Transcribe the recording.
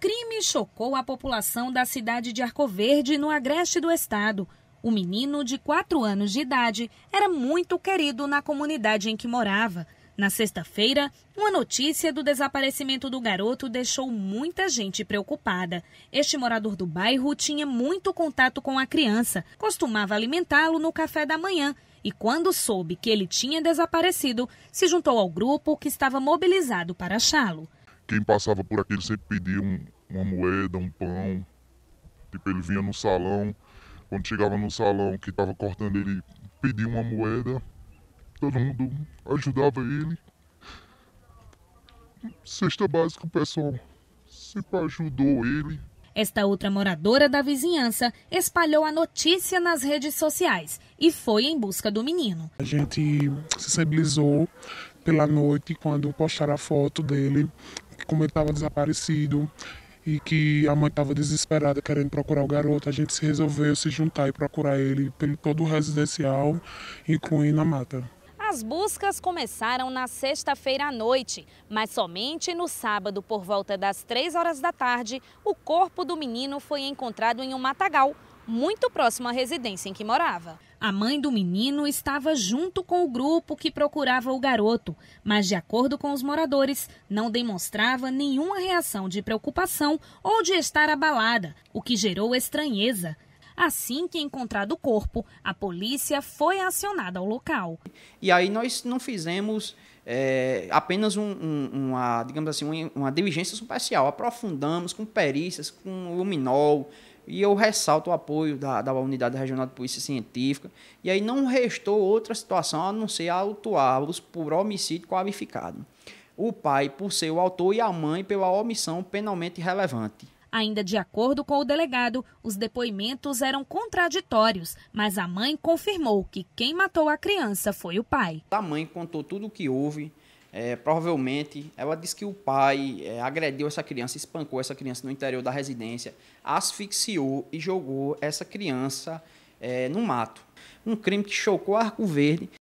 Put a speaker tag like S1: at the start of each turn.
S1: crime chocou a população da cidade de Arco Verde, no agreste do estado. O menino, de 4 anos de idade, era muito querido na comunidade em que morava. Na sexta-feira, uma notícia do desaparecimento do garoto deixou muita gente preocupada. Este morador do bairro tinha muito contato com a criança, costumava alimentá-lo no café da manhã e, quando soube que ele tinha desaparecido, se juntou ao grupo que estava mobilizado para achá-lo
S2: quem passava por aqui ele sempre pedia um, uma moeda, um pão. Tipo, ele vinha no salão, quando chegava no salão que estava cortando, ele pedia uma moeda. Todo mundo ajudava ele. Cesta básica, o pessoal sempre
S3: ajudou ele.
S1: Esta outra moradora da vizinhança espalhou a notícia nas redes sociais e foi em busca do menino.
S3: A gente se sensibilizou pela noite quando postaram a foto dele como ele estava desaparecido e que a mãe estava desesperada querendo procurar o garoto, a gente se resolveu se juntar e procurar ele pelo todo o residencial, incluindo a mata.
S1: As buscas começaram na sexta-feira à noite, mas somente no sábado, por volta das três horas da tarde, o corpo do menino foi encontrado em um matagal, muito próximo à residência em que morava. A mãe do menino estava junto com o grupo que procurava o garoto, mas, de acordo com os moradores, não demonstrava nenhuma reação de preocupação ou de estar abalada, o que gerou estranheza. Assim que encontrado o corpo, a polícia foi acionada ao local. E aí nós não fizemos
S4: é, apenas um, um, uma, digamos assim, uma, uma diligência superficial. Aprofundamos com perícias, com luminol, e eu ressalto o apoio da, da Unidade Regional de Polícia Científica. E aí não restou outra situação a não ser autuá-los por homicídio qualificado. O pai por ser o autor e a mãe pela omissão penalmente relevante.
S1: Ainda de acordo com o delegado, os depoimentos eram contraditórios, mas a mãe confirmou que quem matou a criança foi o pai.
S4: A mãe contou tudo o que houve, é, provavelmente, ela diz que o pai é, agrediu essa criança, espancou essa criança no interior da residência, asfixiou e jogou essa criança é, no mato. Um crime que chocou Arco Verde